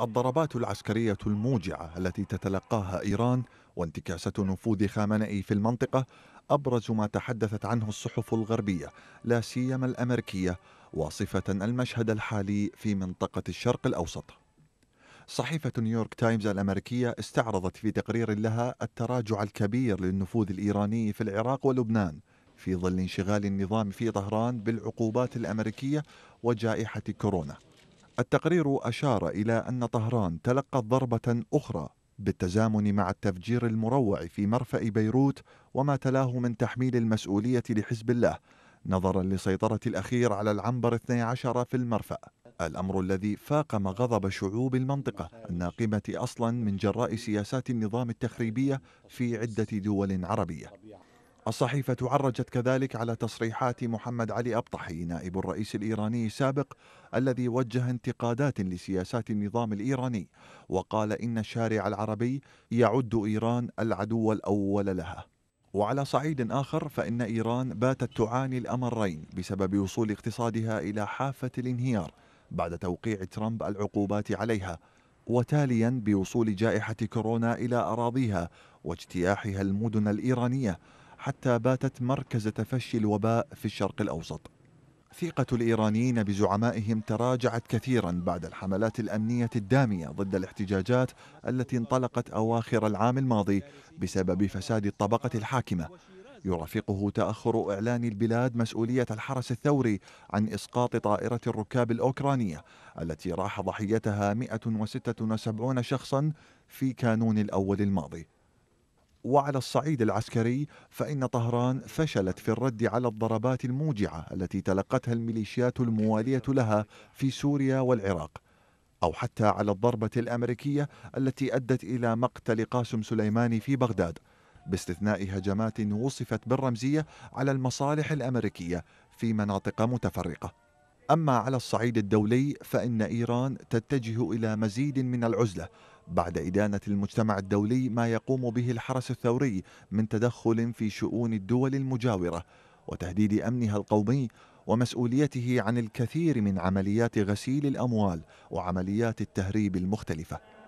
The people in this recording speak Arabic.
الضربات العسكرية الموجعة التي تتلقاها إيران وانتكاسة نفوذ خامنئي في المنطقة أبرز ما تحدثت عنه الصحف الغربية لا سيما الأمريكية واصفة المشهد الحالي في منطقة الشرق الأوسط صحيفة نيويورك تايمز الأمريكية استعرضت في تقرير لها التراجع الكبير للنفوذ الإيراني في العراق ولبنان في ظل انشغال النظام في طهران بالعقوبات الأمريكية وجائحة كورونا التقرير أشار إلى أن طهران تلقت ضربة أخرى بالتزامن مع التفجير المروع في مرفأ بيروت وما تلاه من تحميل المسؤولية لحزب الله نظرا لسيطرة الأخير على العنبر 12 في المرفأ الأمر الذي فاقم غضب شعوب المنطقة الناقمة أصلا من جراء سياسات النظام التخريبية في عدة دول عربية الصحيفة عرجت كذلك على تصريحات محمد علي أبطحي نائب الرئيس الإيراني السابق الذي وجه انتقادات لسياسات النظام الإيراني وقال إن الشارع العربي يعد إيران العدو الأول لها وعلى صعيد آخر فإن إيران باتت تعاني الأمرين بسبب وصول اقتصادها إلى حافة الانهيار بعد توقيع ترامب العقوبات عليها وتاليا بوصول جائحة كورونا إلى أراضيها واجتياحها المدن الإيرانية حتى باتت مركز تفشي الوباء في الشرق الأوسط ثقة الإيرانيين بزعمائهم تراجعت كثيرا بعد الحملات الأمنية الدامية ضد الاحتجاجات التي انطلقت أواخر العام الماضي بسبب فساد الطبقة الحاكمة يرافقه تأخر إعلان البلاد مسؤولية الحرس الثوري عن إسقاط طائرة الركاب الأوكرانية التي راح ضحيتها 176 شخصا في كانون الأول الماضي وعلى الصعيد العسكري فإن طهران فشلت في الرد على الضربات الموجعة التي تلقتها الميليشيات الموالية لها في سوريا والعراق أو حتى على الضربة الأمريكية التي أدت إلى مقتل قاسم سليماني في بغداد باستثناء هجمات وصفت بالرمزية على المصالح الأمريكية في مناطق متفرقة أما على الصعيد الدولي فإن إيران تتجه إلى مزيد من العزلة بعد إدانة المجتمع الدولي ما يقوم به الحرس الثوري من تدخل في شؤون الدول المجاورة وتهديد أمنها القومي ومسؤوليته عن الكثير من عمليات غسيل الأموال وعمليات التهريب المختلفة